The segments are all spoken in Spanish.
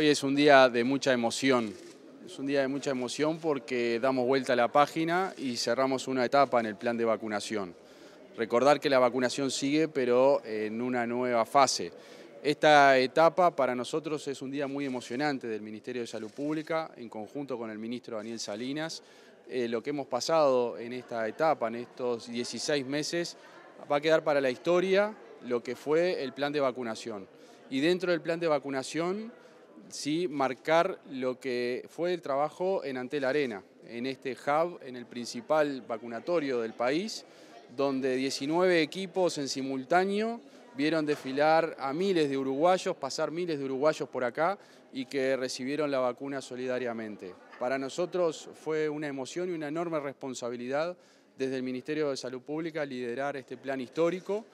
Hoy es un día de mucha emoción, es un día de mucha emoción porque damos vuelta a la página y cerramos una etapa en el plan de vacunación. Recordar que la vacunación sigue, pero en una nueva fase. Esta etapa para nosotros es un día muy emocionante del Ministerio de Salud Pública, en conjunto con el ministro Daniel Salinas. Eh, lo que hemos pasado en esta etapa, en estos 16 meses, va a quedar para la historia lo que fue el plan de vacunación. Y dentro del plan de vacunación sí marcar lo que fue el trabajo en Antel Arena, en este hub, en el principal vacunatorio del país, donde 19 equipos en simultáneo vieron desfilar a miles de uruguayos, pasar miles de uruguayos por acá y que recibieron la vacuna solidariamente. Para nosotros fue una emoción y una enorme responsabilidad desde el Ministerio de Salud Pública liderar este plan histórico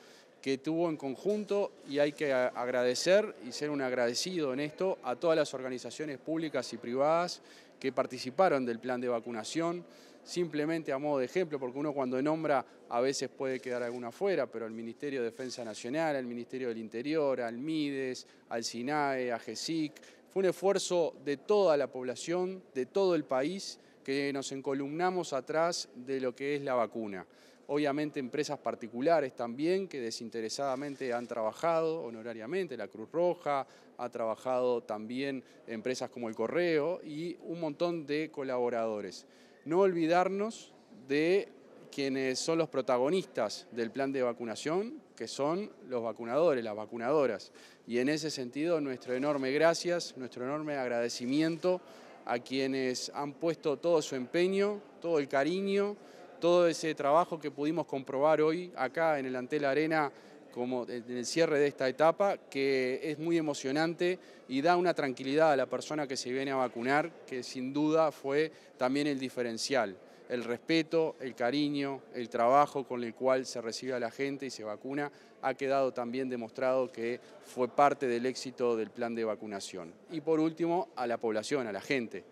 que tuvo en conjunto y hay que agradecer y ser un agradecido en esto a todas las organizaciones públicas y privadas que participaron del plan de vacunación, simplemente a modo de ejemplo, porque uno cuando nombra a veces puede quedar alguna afuera, pero el Ministerio de Defensa Nacional, el Ministerio del Interior, al MIDES, al SINAE, a GESIC, fue un esfuerzo de toda la población, de todo el país, que nos encolumnamos atrás de lo que es la vacuna obviamente empresas particulares también que desinteresadamente han trabajado honorariamente, la Cruz Roja, ha trabajado también empresas como el Correo y un montón de colaboradores. No olvidarnos de quienes son los protagonistas del plan de vacunación, que son los vacunadores, las vacunadoras. Y en ese sentido, nuestro enorme gracias, nuestro enorme agradecimiento a quienes han puesto todo su empeño, todo el cariño, todo ese trabajo que pudimos comprobar hoy acá en el Antel Arena como en el cierre de esta etapa, que es muy emocionante y da una tranquilidad a la persona que se viene a vacunar, que sin duda fue también el diferencial, el respeto, el cariño, el trabajo con el cual se recibe a la gente y se vacuna, ha quedado también demostrado que fue parte del éxito del plan de vacunación. Y por último, a la población, a la gente,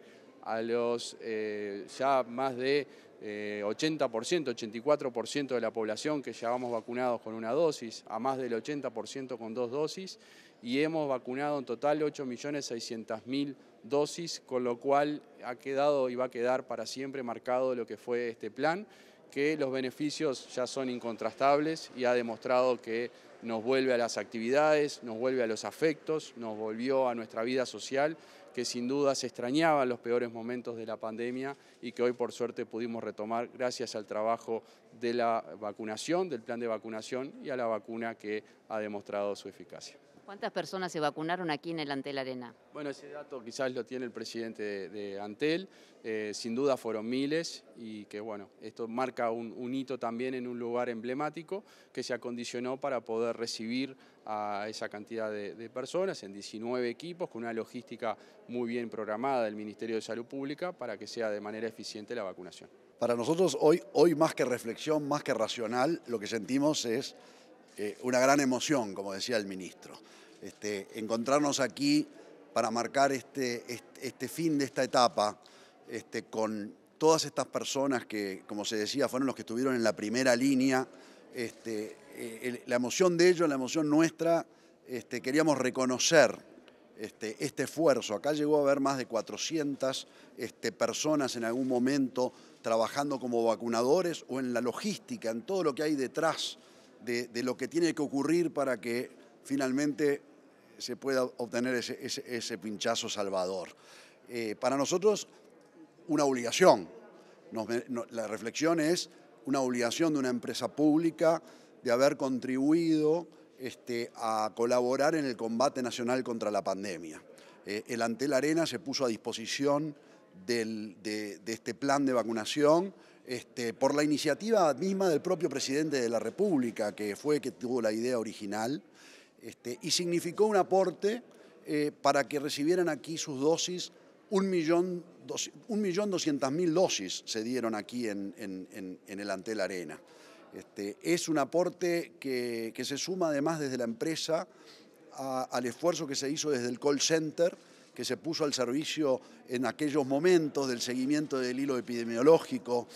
a los eh, ya más de 80%, eh, 84% de la población que llevamos vacunados con una dosis, a más del 80% con dos dosis, y hemos vacunado en total 8.600.000 dosis, con lo cual ha quedado y va a quedar para siempre marcado lo que fue este plan, que los beneficios ya son incontrastables y ha demostrado que nos vuelve a las actividades, nos vuelve a los afectos, nos volvió a nuestra vida social que sin duda se extrañaban los peores momentos de la pandemia y que hoy por suerte pudimos retomar gracias al trabajo de la vacunación, del plan de vacunación y a la vacuna que ha demostrado su eficacia. ¿Cuántas personas se vacunaron aquí en el Antel Arena? Bueno, ese dato quizás lo tiene el presidente de, Antel, eh, sin duda fueron miles y que bueno, esto marca un, hito también en un lugar emblemático que se acondicionó para poder recibir a esa cantidad de, personas en 19 equipos con una logística muy bien programada del Ministerio de Salud Pública para que sea de manera eficiente la vacunación. Para nosotros hoy, hoy más que reflexión, más que racional, lo que sentimos es eh, una gran emoción, como decía el ministro. Este, encontrarnos aquí para marcar este, este, este fin de esta etapa este, con todas estas personas que, como se decía, fueron los que estuvieron en la primera línea. Eh, la emoción de ellos, la emoción nuestra, queríamos reconocer este, esfuerzo. Acá llegó a haber más de 400 personas en algún momento trabajando como vacunadores o en la logística, en todo lo que hay detrás de lo que tiene que ocurrir para que finalmente se pueda obtener ese, pinchazo salvador. Eh, para nosotros, una obligación. la reflexión es una obligación de una empresa pública de haber contribuido este, a colaborar en el combate nacional contra la pandemia. Eh, el Antel Arena se puso a disposición de, este plan de vacunación este, por la iniciativa misma del propio presidente de la República, que fue que tuvo la idea original. Este, y significó un aporte eh, para que recibieran aquí sus dosis, un millón, dosis se dieron aquí en, el Antel Arena. Este, es un aporte que, se suma además desde la empresa al esfuerzo que se hizo desde el call center, que se puso al servicio en aquellos momentos del seguimiento del hilo epidemiológico,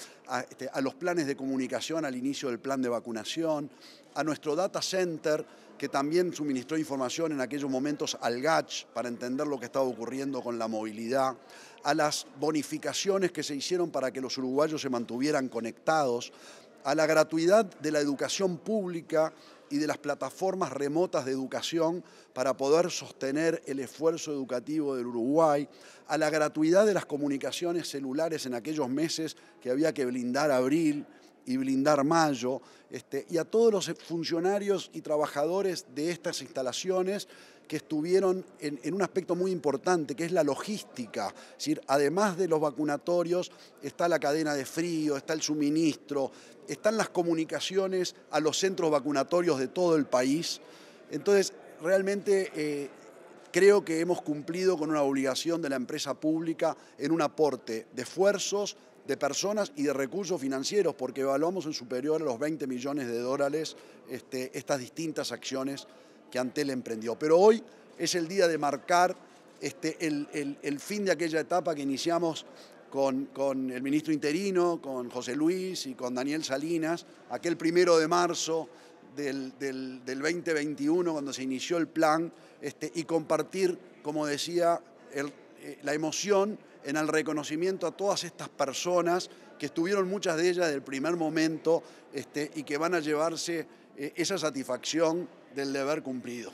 este, a, los planes de comunicación al inicio del plan de vacunación, a nuestro data center que también suministró información en aquellos momentos al GACH para entender lo que estaba ocurriendo con la movilidad, a las bonificaciones que se hicieron para que los uruguayos se mantuvieran conectados, a la gratuidad de la educación pública y de las plataformas remotas de educación para poder sostener el esfuerzo educativo del Uruguay, a la gratuidad de las comunicaciones celulares en aquellos meses que había que blindar abril, y Blindar Mayo, este, y a todos los funcionarios y trabajadores de estas instalaciones que estuvieron en, un aspecto muy importante, que es la logística. decir, además de los vacunatorios, está la cadena de frío, está el suministro, están las comunicaciones a los centros vacunatorios de todo el país. Entonces, realmente eh, creo que hemos cumplido con una obligación de la empresa pública en un aporte de esfuerzos, de personas y de recursos financieros, porque evaluamos en superior a los 20 millones de dólares este, estas distintas acciones que Antel emprendió. Pero hoy es el día de marcar este, el, fin de aquella etapa que iniciamos con, con el ministro interino, con José Luis y con Daniel Salinas, aquel primero de marzo del, 2021, cuando se inició el plan, este, y compartir, como decía el eh, la emoción en el reconocimiento a todas estas personas que estuvieron muchas de ellas del primer momento este, y que van a llevarse eh, esa satisfacción del deber cumplido.